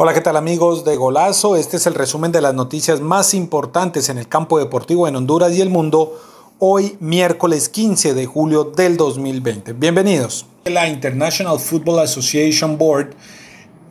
Hola, ¿qué tal amigos de Golazo? Este es el resumen de las noticias más importantes en el campo deportivo en Honduras y el mundo hoy miércoles 15 de julio del 2020. Bienvenidos. La International Football Association Board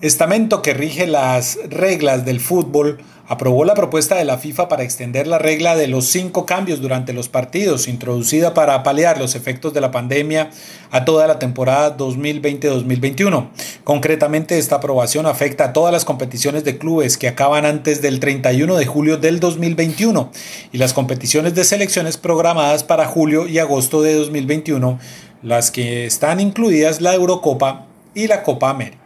estamento que rige las reglas del fútbol aprobó la propuesta de la FIFA para extender la regla de los cinco cambios durante los partidos, introducida para paliar los efectos de la pandemia a toda la temporada 2020-2021. Concretamente, esta aprobación afecta a todas las competiciones de clubes que acaban antes del 31 de julio del 2021 y las competiciones de selecciones programadas para julio y agosto de 2021, las que están incluidas la Eurocopa y la Copa América.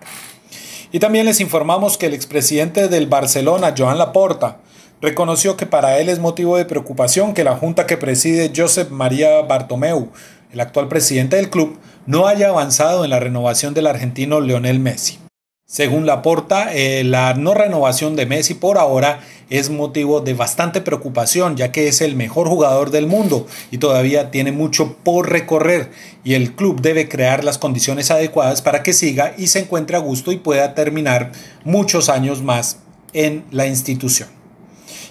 Y también les informamos que el expresidente del Barcelona, Joan Laporta, reconoció que para él es motivo de preocupación que la junta que preside Josep María Bartomeu, el actual presidente del club, no haya avanzado en la renovación del argentino Leonel Messi. Según Laporta, eh, la no renovación de Messi por ahora es motivo de bastante preocupación, ya que es el mejor jugador del mundo y todavía tiene mucho por recorrer y el club debe crear las condiciones adecuadas para que siga y se encuentre a gusto y pueda terminar muchos años más en la institución.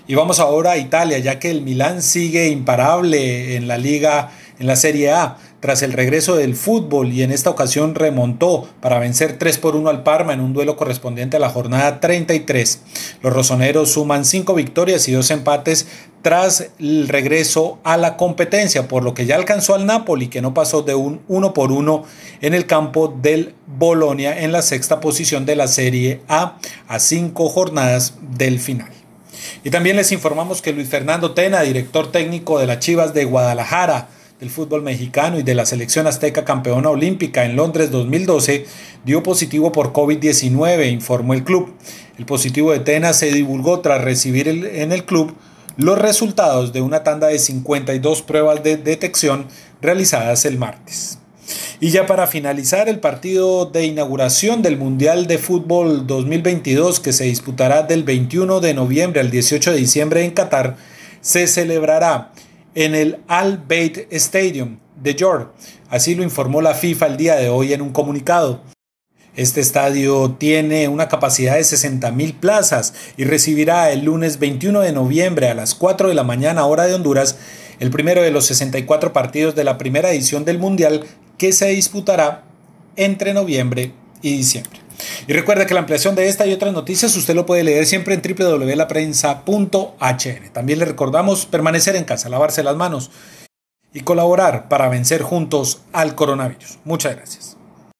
Y vamos ahora a Italia, ya que el Milán sigue imparable en la liga, en la Serie A tras el regreso del fútbol y en esta ocasión remontó para vencer 3 por 1 al Parma en un duelo correspondiente a la jornada 33. Los rosoneros suman 5 victorias y 2 empates tras el regreso a la competencia, por lo que ya alcanzó al Napoli, que no pasó de un 1 por 1 en el campo del Bolonia en la sexta posición de la Serie A, a 5 jornadas del final. Y también les informamos que Luis Fernando Tena, director técnico de las Chivas de Guadalajara, del fútbol mexicano y de la selección azteca campeona olímpica en Londres 2012 dio positivo por COVID-19, informó el club. El positivo de Tena se divulgó tras recibir en el club los resultados de una tanda de 52 pruebas de detección realizadas el martes. Y ya para finalizar, el partido de inauguración del Mundial de Fútbol 2022 que se disputará del 21 de noviembre al 18 de diciembre en Qatar se celebrará en el Al Bayt Stadium de York. Así lo informó la FIFA el día de hoy en un comunicado. Este estadio tiene una capacidad de 60.000 plazas y recibirá el lunes 21 de noviembre a las 4 de la mañana hora de Honduras el primero de los 64 partidos de la primera edición del Mundial que se disputará entre noviembre y diciembre. Y recuerda que la ampliación de esta y otras noticias usted lo puede leer siempre en www.laprensa.hn. También le recordamos permanecer en casa, lavarse las manos y colaborar para vencer juntos al coronavirus. Muchas gracias.